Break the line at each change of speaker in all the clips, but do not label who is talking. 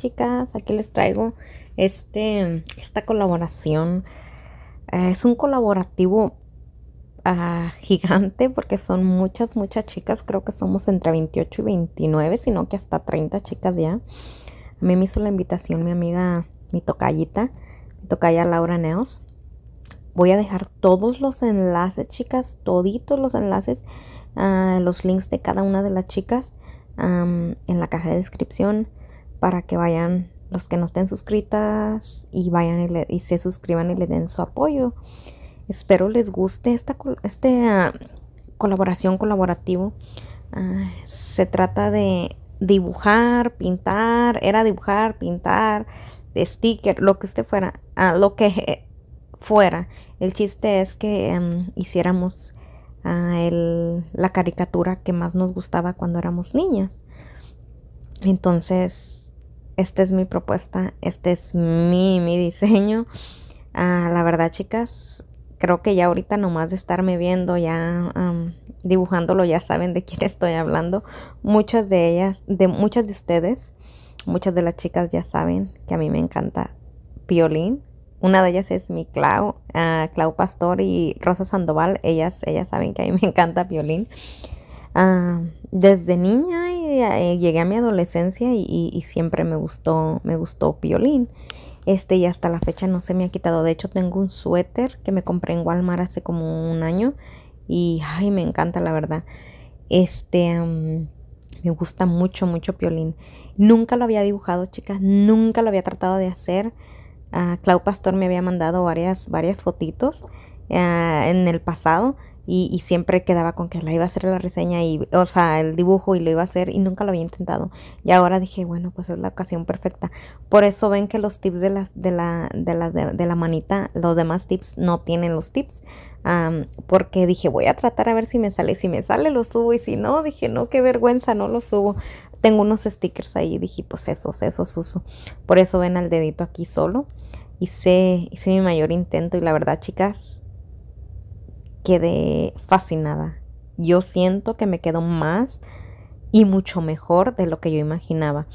chicas, aquí les traigo este, esta colaboración. Eh, es un colaborativo ah, gigante porque son muchas, muchas chicas. Creo que somos entre 28 y 29, sino que hasta 30 chicas ya. A mí me hizo la invitación mi amiga, mi tocallita, mi tocaya Laura Neos. Voy a dejar todos los enlaces, chicas, toditos los enlaces, ah, los links de cada una de las chicas en la caja de descripción para que vayan los que no estén suscritas y vayan y, se suscriban y le den su apoyo. Espero les guste esta, este, ah, colaboración colaborativo. Ah, se trata de dibujar, pintar, era dibujar, pintar, sticker, lo que usted fuera, ah, lo que fuera. El chiste es que em, hiciéramos la caricatura que más nos gustaba cuando éramos niñas. Entonces, esta es mi propuesta, este es mi, diseño. Ah, la verdad, chicas, creo que ya ahorita nomás de estarme viendo, ya dibujándolo, ya saben de quién estoy hablando. Muchas de ellas, de muchas de ustedes, muchas de las chicas ya saben que a mí me encanta violín. Una de ellas es mi Clau, ah, Clau Pastor y Rosa Sandoval. Ellas, ellas saben que a mí me encanta violín. Ah, desde niña eh, llegué a mi adolescencia y, siempre me gustó, me gustó violín. Este, y hasta la fecha no se me ha quitado. De hecho, tengo un suéter que me compré en Walmart hace como un año. Y ay, me encanta, la verdad. Este. me gusta mucho, mucho violín. Nunca lo había dibujado, chicas. Nunca lo había tratado de hacer. Ah, Clau Pastor me había mandado varias, varias fotitos ah, en el pasado y, siempre quedaba con que la iba a hacer la reseña y, o sea, el dibujo y lo iba a hacer y nunca lo había intentado. Y ahora dije, bueno, pues es la ocasión perfecta. Por eso ven que los tips de la, de la, de la, manita, los demás tips no tienen los tips. porque dije, voy a tratar a ver si me sale. Si me sale, lo subo. Y si no, dije, no, qué vergüenza, no lo subo. Tengo unos stickers ahí. Dije, pues esos, esos uso. Por eso ven al dedito aquí solo. Hice, hice mi mayor intento. Y la verdad, chicas, quedé fascinada. Yo siento que me quedo más y mucho mejor de lo que yo imaginaba.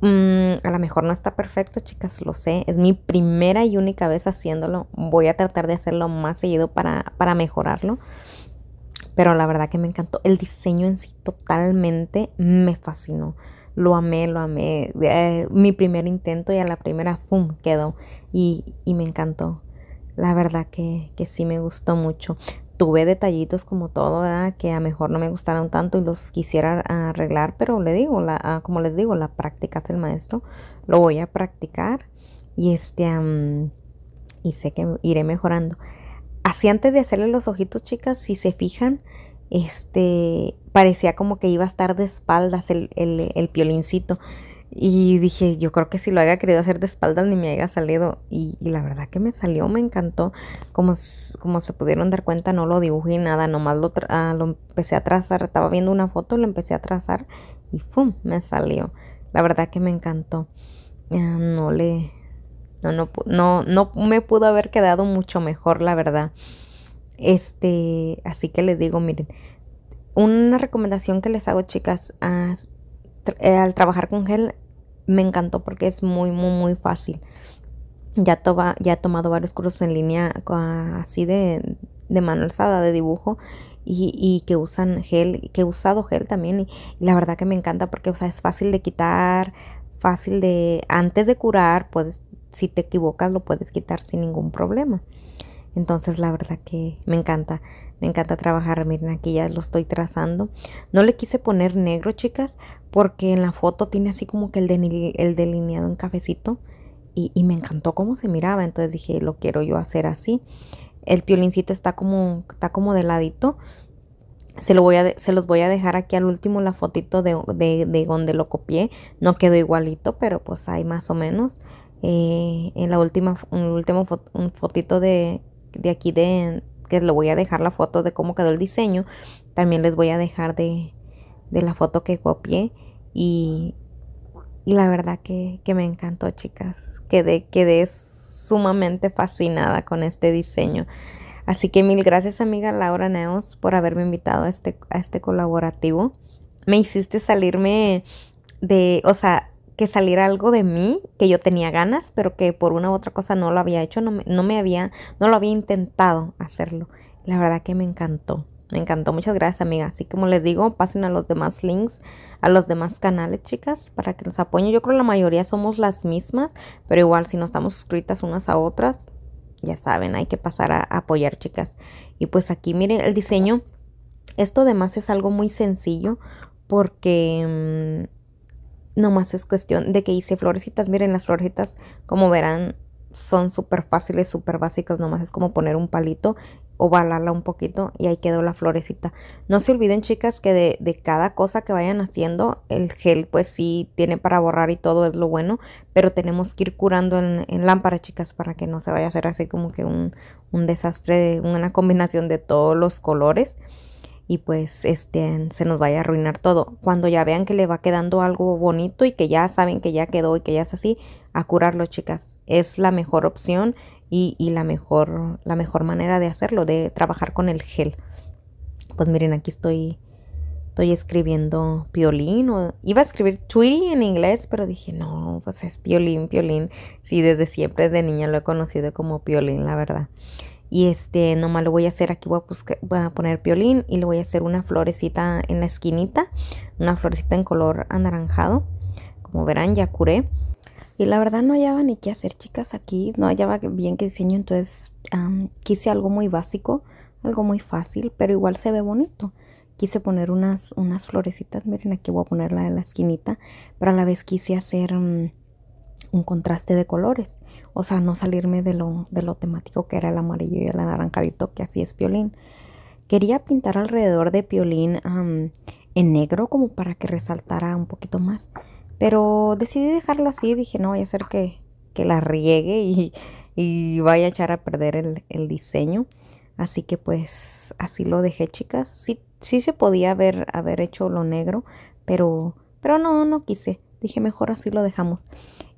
Mm, a lo mejor no está perfecto, chicas, lo sé. Es mi primera y única vez haciéndolo. Voy a tratar de hacerlo más seguido para, mejorarlo. Pero la verdad que me encantó. El diseño en sí totalmente me fascinó. Lo amé, lo amé. Eh, mi primer intento y a la primera, ¡fum! quedó. Y, y me encantó la verdad que, que sí me gustó mucho. Tuve detallitos como todo, ¿verdad? que a mejor no me gustaron tanto y los quisiera arreglar, pero le digo, la, ah, como les digo, la práctica es el maestro. Lo voy a practicar y este y sé que iré mejorando. Así antes de hacerle los ojitos, chicas, si se fijan, este parecía como que iba a estar de espaldas el, el, el piolincito. Y dije, yo creo que si lo haya querido hacer de espaldas ni me haya salido. Y, la verdad que me salió, me encantó. Como, como se pudieron dar cuenta, no lo dibujé nada, nomás lo, ah, lo empecé a trazar. Estaba viendo una foto, lo empecé a trazar y ¡fum! Me salió. La verdad que me encantó. Ah, no le... No, no, no, me pudo haber quedado mucho mejor, la verdad. Este, así que les digo, miren, una recomendación que les hago, chicas, eh, al trabajar con gel me encantó porque es muy, muy, muy fácil. Ya, ya he tomado varios cursos en línea así de, de mano alzada, de dibujo. Y, que usan gel, que he usado gel también y, la verdad que me encanta porque sea, es fácil de quitar, fácil de, antes de curar, puedes, si te equivocas lo puedes quitar sin ningún problema. Entonces la verdad que me encanta, me encanta trabajar. Miren, aquí ya lo estoy trazando. No le quise poner negro, chicas, porque en la foto tiene así como que el, delineado en cafecito. Y, me encantó cómo se miraba. Entonces dije, lo quiero yo hacer así. El piolincito está como, está como de ladito. Se, lo voy a se los voy a dejar aquí al último la fotito de, donde lo copié. No quedó igualito, pero pues hay más o menos. Eh, en la última, último un fotito de, de aquí de que lo voy a dejar la foto de cómo quedó el diseño. También les voy a dejar de, de la foto que copié. Y, y la verdad que, que, me encantó, chicas. Quedé, quedé sumamente fascinada con este diseño. Así que mil gracias, amiga Laura Neos, por haberme invitado a este, a este colaborativo. Me hiciste salirme de, o sea, que saliera algo de mí que yo tenía ganas, pero que por una u otra cosa no lo había hecho, no me, había, no lo había intentado hacerlo. La verdad que me encantó. Me encantó, muchas gracias amiga. Así como les digo, pasen a los demás links, a los demás canales, chicas, para que nos apoyen. Yo creo que la mayoría somos las mismas, pero igual si no estamos suscritas unas a otras, ya saben, hay que pasar a apoyar, chicas. Y pues aquí, miren, el diseño, esto además es algo muy sencillo porque mm, Nomás es cuestión de que hice florecitas. Miren las florecitas, como verán, son súper fáciles, súper básicas. Nomás es como poner un palito, o balarla un poquito y ahí quedó la florecita. No se olviden, chicas, que de, de, cada cosa que vayan haciendo, el gel pues sí tiene para borrar y todo es lo bueno. Pero tenemos que ir curando en, en lámpara, chicas, para que no se vaya a hacer así como que un, un desastre, una combinación de todos los colores y pues este, se nos vaya a arruinar todo. Cuando ya vean que le va quedando algo bonito y que ya saben que ya quedó y que ya es así, a curarlo, chicas. Es la mejor opción y, la, mejor, la mejor manera de hacerlo, de trabajar con el gel. Pues miren, aquí estoy estoy escribiendo piolín iba a escribir Tweety en inglés, pero dije, no, pues es piolín, piolín. Sí, desde siempre, de niña lo he conocido como piolín, la verdad. Y este, nomás lo voy a hacer aquí, voy a, poner piolín y le voy a hacer una florecita en la esquinita, una florecita en color anaranjado. Como verán, ya curé. Y la verdad no hallaba ni qué hacer, chicas, aquí. No hallaba bien qué diseño, entonces quise algo muy básico, algo muy fácil, pero igual se ve bonito. Quise poner unas, unas florecitas, miren aquí voy a ponerla en la esquinita, pero a la vez quise hacer... Mm, un contraste de colores. O sea, no salirme de lo, de lo temático que era el amarillo y el anaranjadito, que así es violín Quería pintar alrededor de violín en negro como para que resaltara un poquito más. Pero decidí dejarlo así, dije, no voy a hacer que, la riegue y, vaya a echar a perder el, el, diseño. Así que pues así lo dejé, chicas. Sí, sí se podía haber, haber hecho lo negro, pero, pero no, no quise dije mejor así lo dejamos.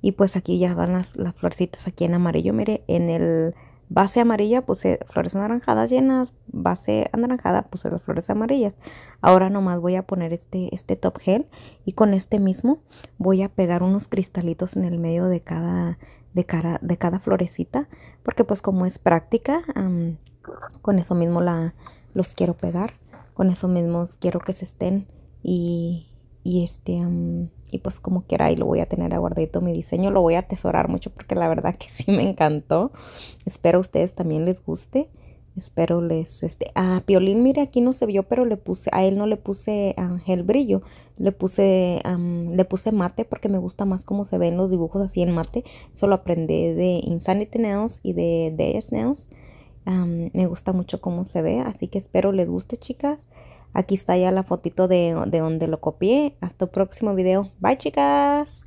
Y pues aquí ya van las, florecitas aquí en amarillo. Mire, en el base amarilla puse flores anaranjadas llenas, base anaranjada puse las flores amarillas. Ahora nomás voy a poner este, este top gel y con este mismo voy a pegar unos cristalitos en el medio de cada, de cada florecita. Porque pues como es práctica, con eso mismo la, los quiero pegar. Con eso mismo quiero que se estén y, y este, y pues como quiera, y lo voy a tener aguardadito mi diseño. Lo voy a atesorar mucho porque la verdad que sí me encantó. Espero a ustedes también les guste. Espero les, este, ah, Piolín, mire, aquí no se vio, pero le puse, a él no le puse ángel ah, brillo, le puse, le puse mate porque me gusta más cómo se ven los dibujos así en mate. Solo aprendí de Insanity Nails y de DS Nails. me gusta mucho cómo se ve, así que espero les guste, chicas. Aquí está ya la fotito de, donde lo copié. Hasta el próximo video. Bye chicas.